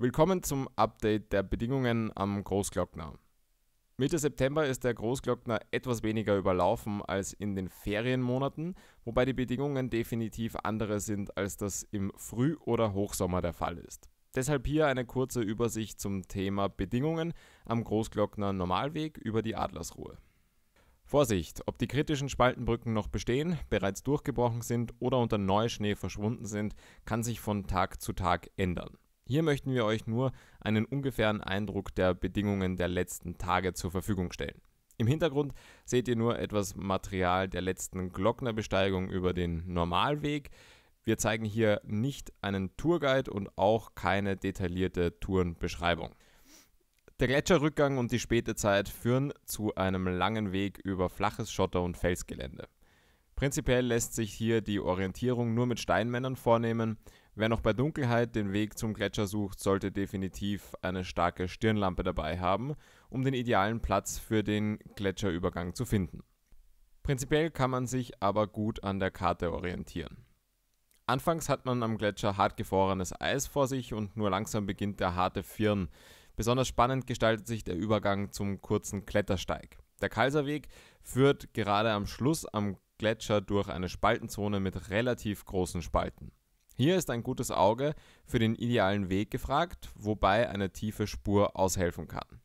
Willkommen zum Update der Bedingungen am Großglockner. Mitte September ist der Großglockner etwas weniger überlaufen als in den Ferienmonaten, wobei die Bedingungen definitiv andere sind, als das im Früh- oder Hochsommer der Fall ist. Deshalb hier eine kurze Übersicht zum Thema Bedingungen am Großglockner Normalweg über die Adlersruhe. Vorsicht, ob die kritischen Spaltenbrücken noch bestehen, bereits durchgebrochen sind oder unter Neuschnee verschwunden sind, kann sich von Tag zu Tag ändern. Hier möchten wir euch nur einen ungefähren Eindruck der Bedingungen der letzten Tage zur Verfügung stellen. Im Hintergrund seht ihr nur etwas Material der letzten Glocknerbesteigung über den Normalweg. Wir zeigen hier nicht einen Tourguide und auch keine detaillierte Tourenbeschreibung. Der Gletscherrückgang und die späte Zeit führen zu einem langen Weg über flaches Schotter und Felsgelände. Prinzipiell lässt sich hier die Orientierung nur mit Steinmännern vornehmen. Wer noch bei Dunkelheit den Weg zum Gletscher sucht, sollte definitiv eine starke Stirnlampe dabei haben, um den idealen Platz für den Gletscherübergang zu finden. Prinzipiell kann man sich aber gut an der Karte orientieren. Anfangs hat man am Gletscher hart gefrorenes Eis vor sich und nur langsam beginnt der harte Firn. Besonders spannend gestaltet sich der Übergang zum kurzen Klettersteig. Der Kaiserweg führt gerade am Schluss am Gletscher durch eine Spaltenzone mit relativ großen Spalten. Hier ist ein gutes Auge für den idealen Weg gefragt, wobei eine tiefe Spur aushelfen kann.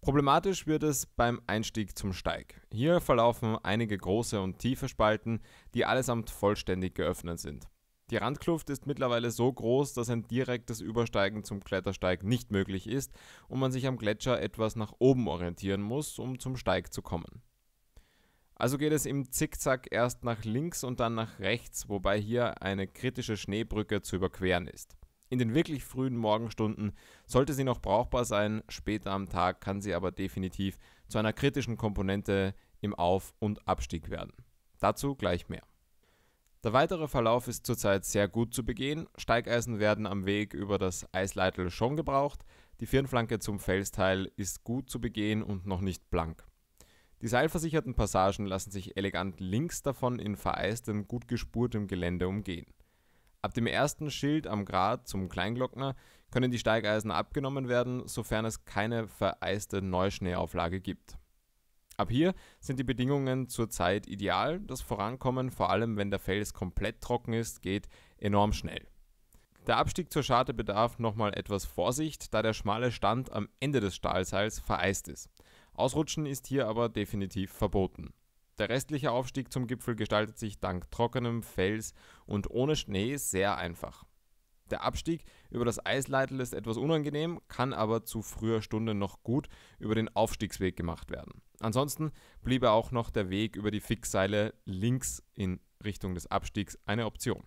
Problematisch wird es beim Einstieg zum Steig. Hier verlaufen einige große und tiefe Spalten, die allesamt vollständig geöffnet sind. Die Randkluft ist mittlerweile so groß, dass ein direktes Übersteigen zum Klettersteig nicht möglich ist und man sich am Gletscher etwas nach oben orientieren muss, um zum Steig zu kommen. Also geht es im Zickzack erst nach links und dann nach rechts, wobei hier eine kritische Schneebrücke zu überqueren ist. In den wirklich frühen Morgenstunden sollte sie noch brauchbar sein, später am Tag kann sie aber definitiv zu einer kritischen Komponente im Auf- und Abstieg werden. Dazu gleich mehr. Der weitere Verlauf ist zurzeit sehr gut zu begehen. Steigeisen werden am Weg über das Eisleitel schon gebraucht. Die Firnflanke zum Felsteil ist gut zu begehen und noch nicht blank. Die seilversicherten Passagen lassen sich elegant links davon in vereistem, gut gespurtem Gelände umgehen. Ab dem ersten Schild am Grat zum Kleinglockner können die Steigeisen abgenommen werden, sofern es keine vereiste Neuschneeauflage gibt. Ab hier sind die Bedingungen zurzeit ideal. Das Vorankommen, vor allem wenn der Fels komplett trocken ist, geht enorm schnell. Der Abstieg zur Scharte bedarf nochmal etwas Vorsicht, da der schmale Stand am Ende des Stahlseils vereist ist. Ausrutschen ist hier aber definitiv verboten. Der restliche Aufstieg zum Gipfel gestaltet sich dank trockenem Fels und ohne Schnee sehr einfach. Der Abstieg über das Eisleitel ist etwas unangenehm, kann aber zu früher Stunde noch gut über den Aufstiegsweg gemacht werden. Ansonsten bliebe auch noch der Weg über die Fixseile links in Richtung des Abstiegs eine Option.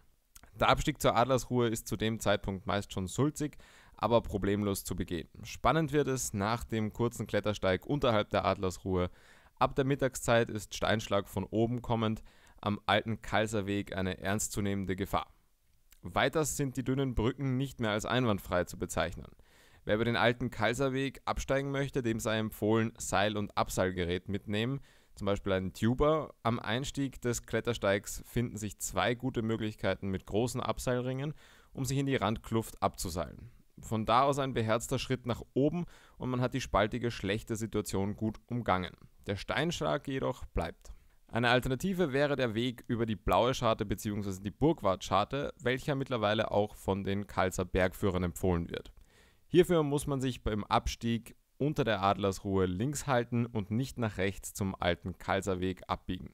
Der Abstieg zur Adlersruhe ist zu dem Zeitpunkt meist schon sulzig, aber problemlos zu begehen. Spannend wird es nach dem kurzen Klettersteig unterhalb der Adlersruhe. Ab der Mittagszeit ist Steinschlag von oben kommend am alten Kalserweg eine ernstzunehmende Gefahr. Weiters sind die dünnen Brücken nicht mehr als einwandfrei zu bezeichnen. Wer über den alten Kalserweg absteigen möchte, dem sei empfohlen, Seil- und Abseilgerät mitnehmen, zum Beispiel einen Tuber. Am Einstieg des Klettersteigs finden sich zwei gute Möglichkeiten mit großen Abseilringen, um sich in die Randkluft abzuseilen. Von da aus ein beherzter Schritt nach oben und man hat die spaltige, schlechte Situation gut umgangen. Der Steinschlag jedoch bleibt. Eine Alternative wäre der Weg über die blaue Scharte bzw. die Burgwartscharte, welcher mittlerweile auch von den Kalzer Bergführern empfohlen wird. Hierfür muss man sich beim Abstieg unter der Adlersruhe links halten und nicht nach rechts zum alten Kalzer Weg abbiegen.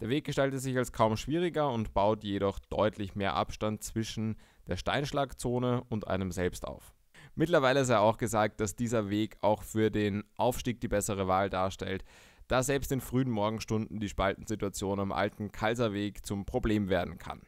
Der Weg gestaltet sich als kaum schwieriger und baut jedoch deutlich mehr Abstand zwischen der Steinschlagzone und einem selbst auf. Mittlerweile sei auch gesagt, dass dieser Weg auch für den Aufstieg die bessere Wahl darstellt, da selbst in frühen Morgenstunden die Spaltensituation am alten Kaiserweg zum Problem werden kann.